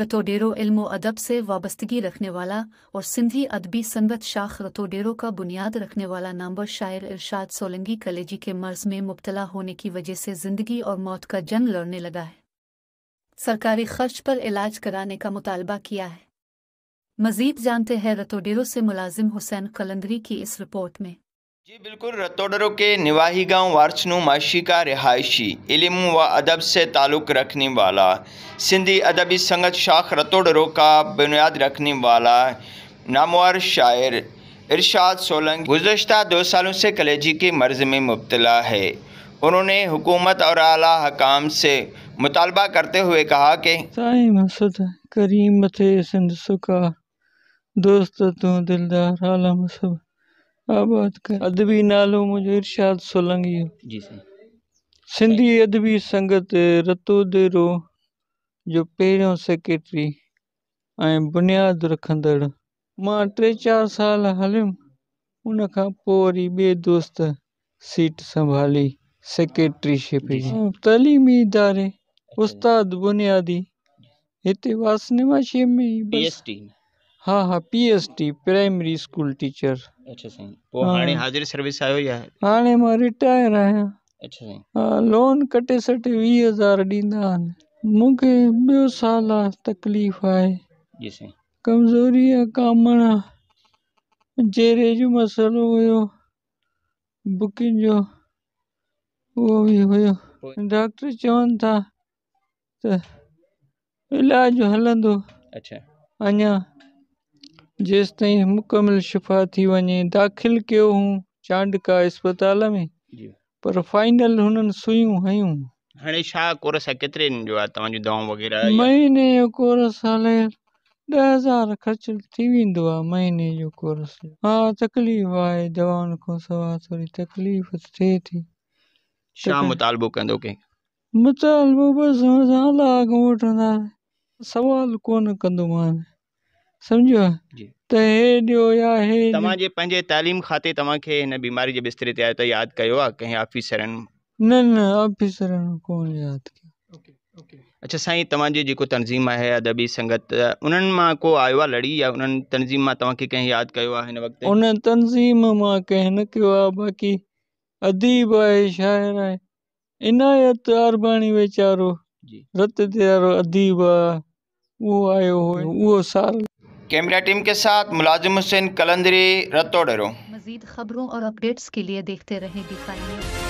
रतोडेरो Elmo अदब से वाबस्तगी रखने वाला और सिंधी अदबी संगत शाख रतोडेरो का बुनियाद रखने वाला नाम्बर शायर इरशाद सोलंगी कलेजी के मर्ज में मुबतला होने की वजह से जिंदगी और मौत का जंग लड़ने लगा है सरकारी खर्च पर इलाज कराने का मुतालबा किया है मजीद जानते हैं रतोडेरो से मुलाजिम हुसैन कलंदरी की इस रिपोर्ट में जी बिल्कुल રતોડરો के निवाही गांव वार्चनू माशी का रिहायशी इलम व अदब से ताल्लुक़ रखने वाला सिंधी अदबी संगत शाख रतोडरों का बुनियाद रखने वाला नामवर शायर इरशाद सोलंग गुजशत दो सालों से कलेजी के मर्ज़ में मुबतला है उन्होंने हुकूमत और आला हकाम से मुतालबा करते हुए कहा कि करीम सिंध दोस्त तू दिलदार आला आबाद कर अदबी नालो मुंहिंजो इरशाद सोलंगी जी साईं सिंधी अदबी संगत रतोदेरो जो पहिरियों सेक्रेटरी ऐं बुनियादु रखंदड़ मां टे चारि साल हलियुमि उन खां पोइ वरी ॿिए दोस्त सीट संभाली सेक्रेटरीशिप जी तलीमी इदारे उस्ताद बुनियादी हिते वासनिवाशीअ में हाँ हाँ P S T primary school teacher अच्छा साईं पोइ रिटायर आहियां अच्छा लोन हाँ, कटे सटे वीह हज़ार ॾींदा आहिनि मूंखे साल तकलीफ़ आहे कमज़ोरी आहे कामण जेरे जो मसइलो हुयो बुकिंग जो उहो बि हुयो डॉक्टर चवनि था त इलाजु अच्छा अञा जेसि ताईं मुकमिल शिफ़ा थी वञे दाख़िल हूं चांडका इस्पताल में पर फाइनल हुननि हयूं हाणे छा कोर्स आहे केतिरनि जो आहे तव्हांजो दवाऊं वग़ैरह महीने जो कोर्स हले ॾह ख़र्च थी वेंदो आहे महीने जो कोर्स हा तकलीफ़ आहे दवाउनि खां सवाइ थोरी तकलीफ़ थिए थी छा मुतालबो कंदो कंहिं मुतालबो बसि असां अलाह खां वठंदासीं सुवालु कोन सम्झो त तो हे ॾियो या हे तव्हांजे पंहिंजे तालीम खाते तव्हांखे हिन बीमारी जे बिस्तरे ते आयो त यादि कयो आहे कंहिं ऑफिसरनि न न ऑफिसरनि कोन यादि कयो अच्छा साईं तव्हांजी जेको तनज़ीम आहे अदबी संगत उन्हनि मां को आयो आहे लड़ी या उन्हनि तनज़ीम मां तव्हांखे कंहिं यादि कयो आहे हिन वक़्तु उन तनज़ीम मां कंहिं न कयो आहे बाक़ी अदीब आहे शाइर आहे इनायत आरबाणी वीचारो रत ते वारो अदीब आहे उहो आयो हुयो उहो साल कैमरा टीम के साथ मुलाजिम हुसैन कलंदरी रतोडरों मजीद खबरों और अपडेट्स के लिए देखते रहे दिखाई